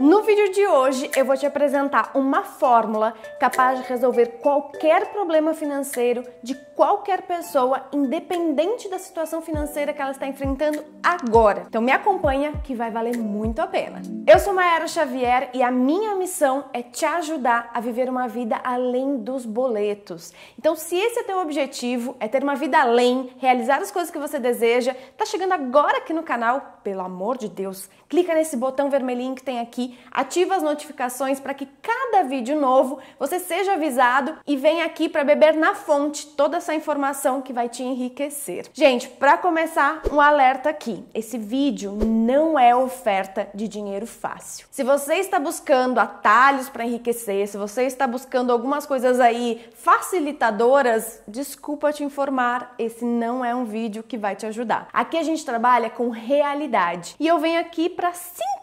No vídeo de hoje eu vou te apresentar uma fórmula capaz de resolver qualquer problema financeiro de qualquer pessoa, independente da situação financeira que ela está enfrentando agora. Então me acompanha que vai valer muito a pena. Eu sou Maera Xavier e a minha missão é te ajudar a viver uma vida além dos boletos. Então se esse é teu objetivo, é ter uma vida além, realizar as coisas que você deseja, tá chegando agora aqui no canal, pelo amor de Deus, clica nesse botão vermelhinho que tem aqui ativa as notificações para que cada vídeo novo você seja avisado e venha aqui para beber na fonte toda essa informação que vai te enriquecer. Gente, para começar, um alerta aqui. Esse vídeo não é oferta de dinheiro fácil. Se você está buscando atalhos para enriquecer, se você está buscando algumas coisas aí facilitadoras, desculpa te informar, esse não é um vídeo que vai te ajudar. Aqui a gente trabalha com realidade. E eu venho aqui para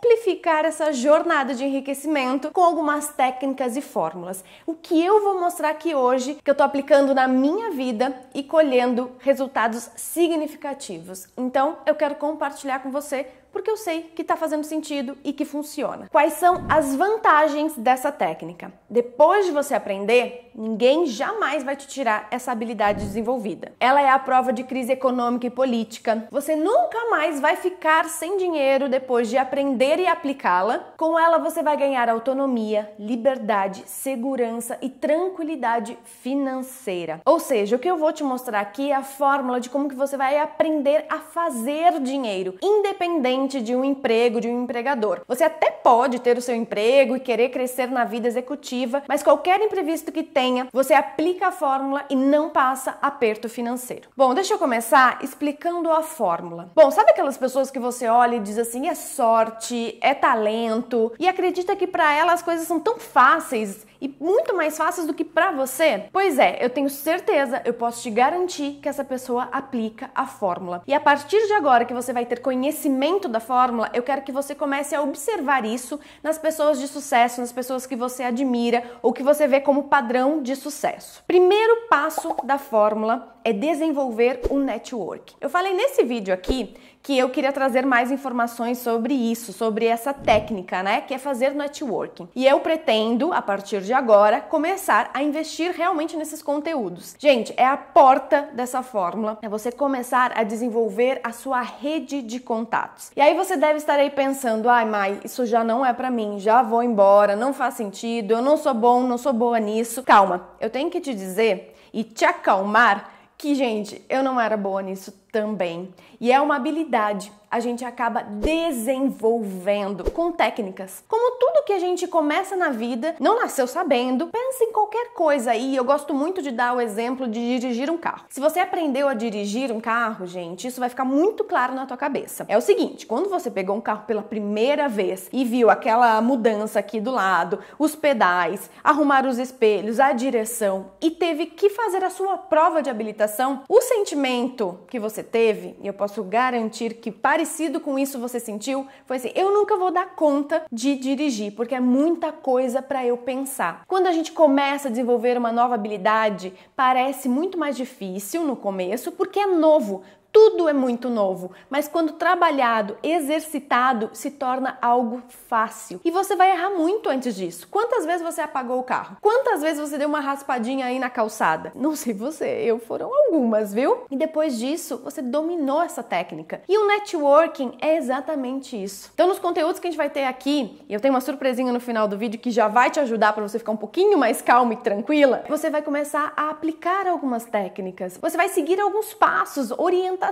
simplificar essa jornada de enriquecimento com algumas técnicas e fórmulas. O que eu vou mostrar aqui hoje, que eu tô aplicando na minha vida e colhendo resultados significativos. Então, eu quero compartilhar com você porque eu sei que está fazendo sentido e que funciona. Quais são as vantagens dessa técnica? Depois de você aprender, Ninguém jamais vai te tirar essa habilidade desenvolvida. Ela é a prova de crise econômica e política. Você nunca mais vai ficar sem dinheiro depois de aprender e aplicá-la. Com ela você vai ganhar autonomia, liberdade, segurança e tranquilidade financeira. Ou seja, o que eu vou te mostrar aqui é a fórmula de como que você vai aprender a fazer dinheiro, independente de um emprego, de um empregador. Você até pode ter o seu emprego e querer crescer na vida executiva, mas qualquer imprevisto que tenha senha, você aplica a fórmula e não passa aperto financeiro. Bom, deixa eu começar explicando a fórmula. Bom, sabe aquelas pessoas que você olha e diz assim: é sorte, é talento, e acredita que para elas as coisas são tão fáceis e muito mais fáceis do que para você? Pois é, eu tenho certeza, eu posso te garantir que essa pessoa aplica a fórmula. E a partir de agora que você vai ter conhecimento da fórmula, eu quero que você comece a observar isso nas pessoas de sucesso, nas pessoas que você admira ou que você vê como padrão de sucesso. Primeiro passo da fórmula é desenvolver um network. Eu falei nesse vídeo aqui que eu queria trazer mais informações sobre isso, sobre essa técnica, né, que é fazer networking. E eu pretendo, a partir de agora, começar a investir realmente nesses conteúdos. Gente, é a porta dessa fórmula, é você começar a desenvolver a sua rede de contatos. E aí você deve estar aí pensando: "Ai, mãe, isso já não é para mim, já vou embora, não faz sentido, eu não sou bom, não sou boa nisso". Calma, eu tenho que te dizer e te acalmar que, gente, eu não era boa nisso também. E é uma habilidade a gente acaba desenvolvendo com técnicas. Como tudo que a gente começa na vida, não nasceu sabendo, pensa em qualquer coisa aí. Eu gosto muito de dar o exemplo de dirigir um carro. Se você aprendeu a dirigir um carro, gente, isso vai ficar muito claro na tua cabeça. É o seguinte, quando você pegou um carro pela primeira vez e viu aquela mudança aqui do lado, os pedais, arrumar os espelhos, a direção e teve que fazer a sua prova de habilitação, o sentimento que você teve, eu posso garantir que parecia parecido com isso você sentiu? Foi assim: eu nunca vou dar conta de dirigir, porque é muita coisa para eu pensar. Quando a gente começa a desenvolver uma nova habilidade, parece muito mais difícil no começo, porque é novo, tudo é muito novo, mas quando trabalhado, exercitado, se torna algo fácil. E você vai errar muito antes disso. Quantas vezes você apagou o carro? Quantas vezes você deu uma raspadinha aí na calçada? Não sei você, eu foram algumas, viu? E depois disso, você dominou essa técnica. E o networking é exatamente isso. Então, nos conteúdos que a gente vai ter aqui, eu tenho uma surpresinha no final do vídeo que já vai te ajudar para você ficar um pouquinho mais calma e tranquila. Você vai começar a aplicar algumas técnicas. Você vai seguir alguns passos, orientar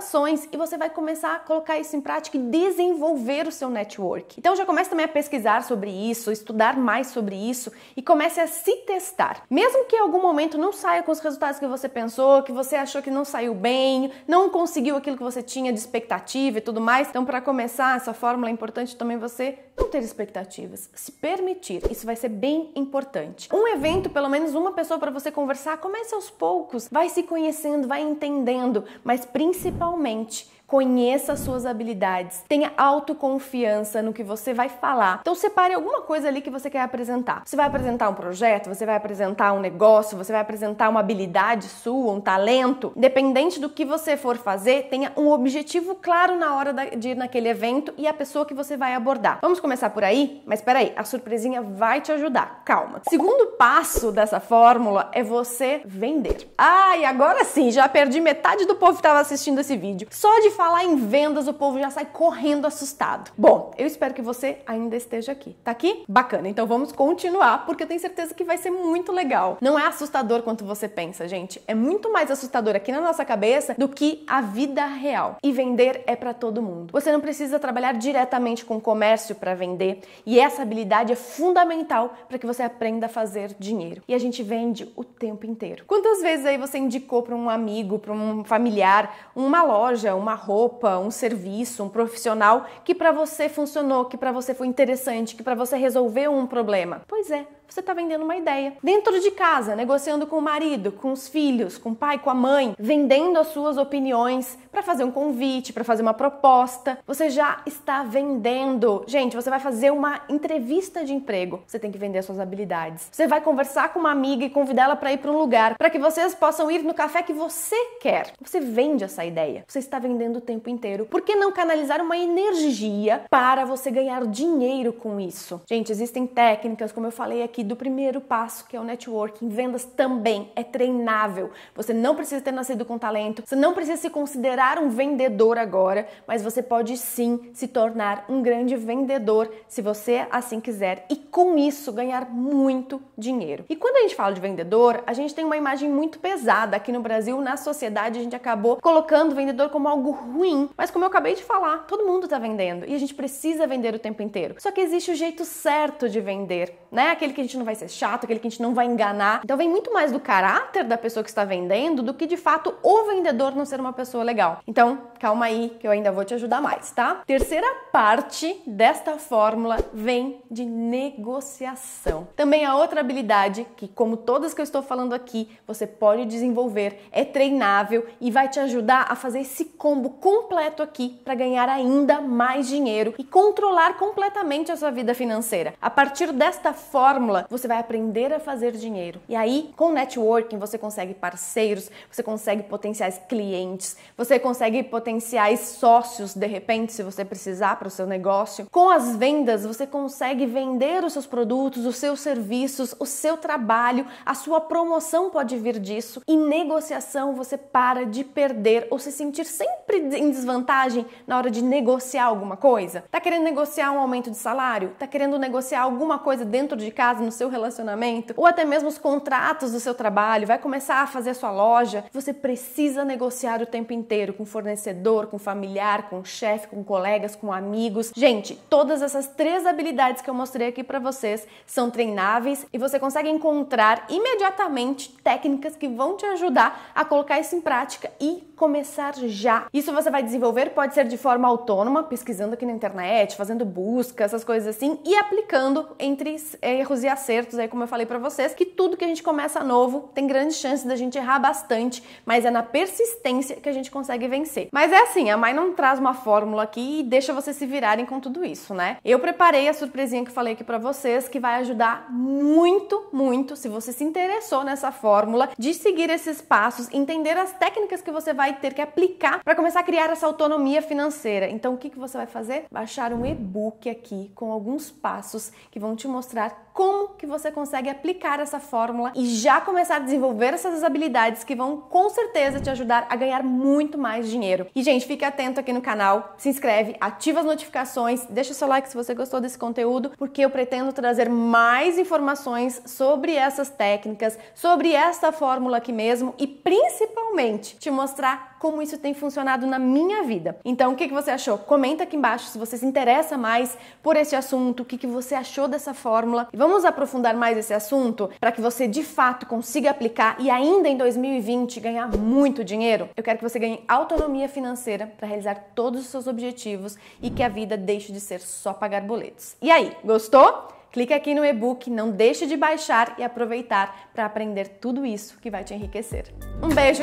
e você vai começar a colocar isso em prática e desenvolver o seu network. Então já comece também a pesquisar sobre isso, estudar mais sobre isso e comece a se testar. Mesmo que em algum momento não saia com os resultados que você pensou, que você achou que não saiu bem, não conseguiu aquilo que você tinha de expectativa e tudo mais. Então para começar, essa fórmula é importante também você não ter expectativas, se permitir, isso vai ser bem importante. Um evento, pelo menos uma pessoa para você conversar, comece aos poucos, vai se conhecendo, vai entendendo, mas principalmente Conheça suas habilidades, tenha autoconfiança no que você vai falar. Então separe alguma coisa ali que você quer apresentar. Você vai apresentar um projeto, você vai apresentar um negócio, você vai apresentar uma habilidade sua, um talento. Independente do que você for fazer, tenha um objetivo claro na hora de ir naquele evento e a pessoa que você vai abordar. Vamos começar por aí, mas peraí, a surpresinha vai te ajudar. Calma. Segundo passo dessa fórmula é você vender. Ai, ah, agora sim, já perdi metade do povo que estava assistindo esse vídeo. Só de falar em vendas, o povo já sai correndo assustado. Bom, eu espero que você ainda esteja aqui. Tá aqui? Bacana. Então vamos continuar, porque eu tenho certeza que vai ser muito legal. Não é assustador quanto você pensa, gente. É muito mais assustador aqui na nossa cabeça do que a vida real. E vender é para todo mundo. Você não precisa trabalhar diretamente com comércio para vender. E essa habilidade é fundamental para que você aprenda a fazer dinheiro. E a gente vende o tempo inteiro. Quantas vezes aí você indicou para um amigo, para um familiar, uma loja, uma roupa, um serviço, um profissional que para você funcionou, que para você foi interessante, que para você resolveu um problema? Pois é, você está vendendo uma ideia. Dentro de casa, negociando com o marido, com os filhos, com o pai, com a mãe, vendendo as suas opiniões para fazer um convite, para fazer uma proposta, você já está vendendo. Gente, você vai fazer uma entrevista de emprego, você tem que vender suas habilidades. Você vai conversar com uma amiga e convidá-la para ir para um lugar, para que vocês possam ir no café que você quer. Você vende essa ideia. Você está vendendo o tempo inteiro. Por que não canalizar uma energia para você ganhar dinheiro com isso? Gente, existem técnicas, como eu falei aqui do primeiro passo, que é o networking. Vendas também é treinável. Você não precisa ter nascido com talento, você não precisa se considerar um vendedor agora, mas você pode sim se tornar um grande vendedor se você assim quiser e com isso ganhar muito dinheiro. E quando a gente fala de vendedor, a gente tem uma imagem muito pesada aqui no Brasil, na sociedade, a gente acabou colocando o vendedor como algo ruim, mas como eu acabei de falar, todo mundo está vendendo e a gente precisa vender o tempo inteiro. Só que existe o jeito certo de vender, né? Aquele que gente não vai ser chato, aquele que a gente não vai enganar. Então vem muito mais do caráter da pessoa que está vendendo do que de fato o vendedor não ser uma pessoa legal. Então, calma aí que eu ainda vou te ajudar mais, tá? Terceira parte desta fórmula vem de negociação. Também a outra habilidade que, como todas que eu estou falando aqui, você pode desenvolver, é treinável e vai te ajudar a fazer esse combo completo aqui para ganhar ainda mais dinheiro e controlar completamente a sua vida financeira. A partir desta fórmula, você vai aprender a fazer dinheiro. E aí, com networking, você consegue parceiros, você consegue potenciais clientes, você consegue potenciais potenciais sócios de repente, se você precisar para o seu negócio. Com as vendas, você consegue vender os seus produtos, os seus serviços, o seu trabalho, a sua promoção pode vir disso. E negociação, você para de perder ou se sentir sempre em desvantagem na hora de negociar alguma coisa. Tá querendo negociar um aumento de salário? Tá querendo negociar alguma coisa dentro de casa, no seu relacionamento? Ou até mesmo os contratos do seu trabalho? Vai começar a fazer a sua loja? Você precisa negociar o tempo inteiro com fornecedores fornecedor, com familiar, com chefe, com colegas, com amigos. Gente, todas essas três habilidades que eu mostrei aqui para vocês são treináveis e você consegue encontrar imediatamente técnicas que vão te ajudar a colocar isso em prática e começar já. Isso você vai desenvolver, pode ser de forma autônoma, pesquisando aqui na internet, fazendo busca, essas coisas assim, e aplicando entre eh, erros e acertos, aí como eu falei para vocês, que tudo que a gente começa novo tem grandes chances da gente errar bastante, mas é na persistência que a gente consegue vencer. Mas é assim, a mãe não traz uma fórmula aqui e deixa vocês se virarem com tudo isso, né? Eu preparei a surpresinha que falei aqui para vocês que vai ajudar muito, muito se você se interessou nessa fórmula de seguir esses passos, entender as técnicas que você vai vai ter que aplicar para começar a criar essa autonomia financeira. Então, o que, que você vai fazer? Baixar um e-book aqui com alguns passos que vão te mostrar como que você consegue aplicar essa fórmula e já começar a desenvolver essas habilidades que vão com certeza te ajudar a ganhar muito mais dinheiro. E gente, fique atento aqui no canal, se inscreve, ativa as notificações, deixa seu like se você gostou desse conteúdo, porque eu pretendo trazer mais informações sobre essas técnicas, sobre essa fórmula aqui mesmo e principalmente te mostrar como isso tem funcionado na minha vida. Então, o que, você achou? Comenta aqui embaixo se você se interessa mais por esse assunto, o que, que você achou dessa fórmula. E vamos aprofundar mais esse assunto para que você de fato consiga aplicar e ainda em 2020 ganhar muito dinheiro. Eu quero que você ganhe autonomia financeira para realizar todos os seus objetivos e que a vida deixe de ser só pagar boletos. E aí, gostou? Clique aqui no e-book, não deixe de baixar e aproveitar para aprender tudo isso que vai te enriquecer. Um beijo!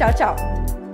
Tchau, tchau!